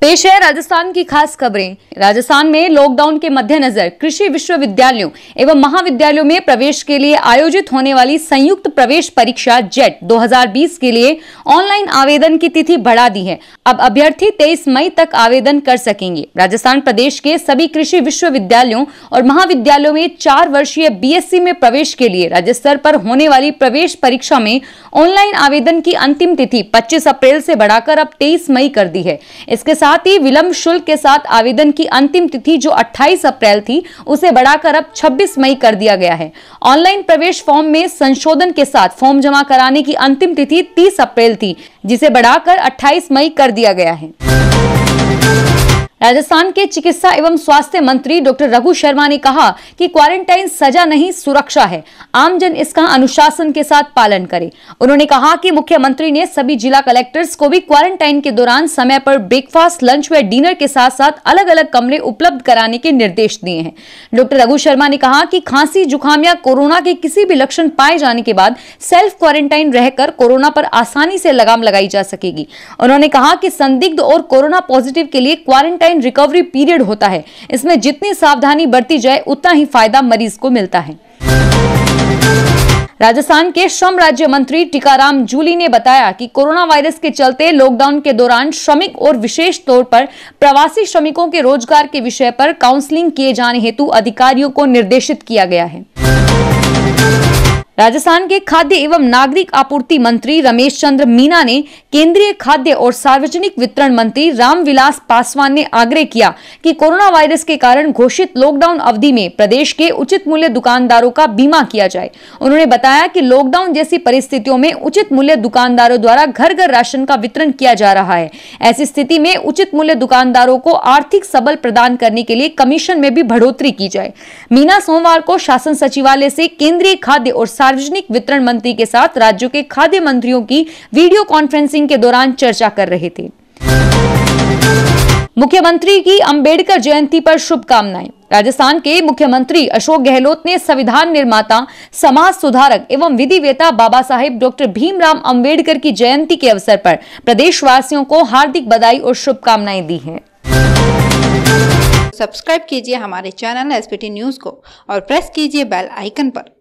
पेश है राजस्थान की खास खबरें राजस्थान में लॉकडाउन के मद्देनजर कृषि विश्वविद्यालयों एवं महाविद्यालयों में प्रवेश के लिए आयोजित होने वाली संयुक्त प्रवेश परीक्षा जेट 2020 के लिए ऑनलाइन आवेदन की तिथि बढ़ा दी है अब अभ्यर्थी 23 मई तक आवेदन कर सकेंगे राजस्थान प्रदेश के सभी कृषि विश्वविद्यालयों और महाविद्यालयों में चार वर्षीय बी में प्रवेश के लिए राज्य स्तर पर होने वाली प्रवेश परीक्षा में ऑनलाइन आवेदन की अंतिम तिथि पच्चीस अप्रैल से बढ़ाकर अब तेईस मई कर दी है इसके साथ साथ ही विलंब शुल्क के साथ आवेदन की अंतिम तिथि जो 28 अप्रैल थी उसे बढ़ाकर अब 26 मई कर दिया गया है ऑनलाइन प्रवेश फॉर्म में संशोधन के साथ फॉर्म जमा कराने की अंतिम तिथि 30 अप्रैल थी जिसे बढ़ाकर 28 मई कर दिया गया है राजस्थान के चिकित्सा एवं स्वास्थ्य मंत्री डॉक्टर रघु शर्मा ने कहा कि क्वारंटाइन सजा नहीं सुरक्षा है आमजन इसका अनुशासन के साथ पालन करे उन्होंने कहा कि मुख्यमंत्री ने सभी जिला कलेक्टर्स को भी क्वारंटाइन के दौरान समय पर ब्रेकफास्ट लंच व डिनर के साथ साथ अलग अलग कमरे उपलब्ध कराने के निर्देश दिए हैं डॉक्टर रघु शर्मा ने कहा कि खांसी जुकाम या कोरोना के किसी भी लक्षण पाए जाने के बाद सेल्फ क्वारंटाइन रहकर कोरोना पर आसानी से लगाम लगाई जा सकेगी उन्होंने कहा कि संदिग्ध और कोरोना पॉजिटिव के लिए क्वारंटाइन ऑनलाइन रिकवरी पीरियड होता है इसमें जितनी सावधानी बरती जाए उतना ही फायदा मरीज को मिलता है राजस्थान के श्रम राज्य मंत्री टीकाराम जूली ने बताया कि कोरोना वायरस के चलते लॉकडाउन के दौरान श्रमिक और विशेष तौर पर प्रवासी श्रमिकों के रोजगार के विषय पर काउंसलिंग किए जाने हेतु अधिकारियों को निर्देशित किया गया है राजस्थान के खाद्य एवं नागरिक आपूर्ति मंत्री रमेश चंद्र मीना ने केंद्रीय खाद्य और सार्वजनिक वितरण मंत्री रामविलास पासवान ने आग्रह किया कि कोरोना वायरस के कारण घोषित लॉकडाउन अवधि में प्रदेश के उचित मूल्य दुकानदारों का बीमा किया जाए उन्होंने बताया कि लॉकडाउन जैसी परिस्थितियों में उचित मूल्य दुकानदारों द्वारा घर घर राशन का वितरण किया जा रहा है ऐसी स्थिति में उचित मूल्य दुकानदारों को आर्थिक सबल प्रदान करने के लिए कमीशन में भी बढ़ोतरी की जाए मीना सोमवार को शासन सचिवालय से केंद्रीय खाद्य और सार्वजनिक वितरण मंत्री के साथ राज्यों के खाद्य मंत्रियों की वीडियो कॉन्फ्रेंसिंग के दौरान चर्चा कर रहे थे मुख्यमंत्री की अंबेडकर जयंती पर शुभकामनाएं राजस्थान के मुख्यमंत्री अशोक गहलोत ने संविधान निर्माता समाज सुधारक एवं विधिवेता बाबा साहेब डॉक्टर भीमराव अंबेडकर की जयंती के अवसर पर प्रदेशवासियों को हार्दिक बधाई और शुभकामनाएं दी हैं सब्सक्राइब कीजिए हमारे चैनल एसपीटी न्यूज को और प्रेस कीजिए बेल आइकन पर